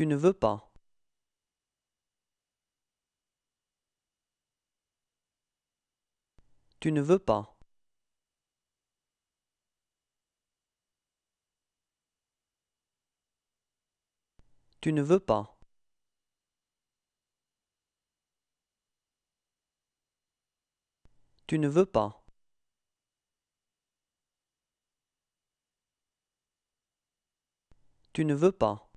tu ne veux pas. Tu ne veux pas. Tu ne veux pas. Tu ne veux pas. Tu ne veux pas.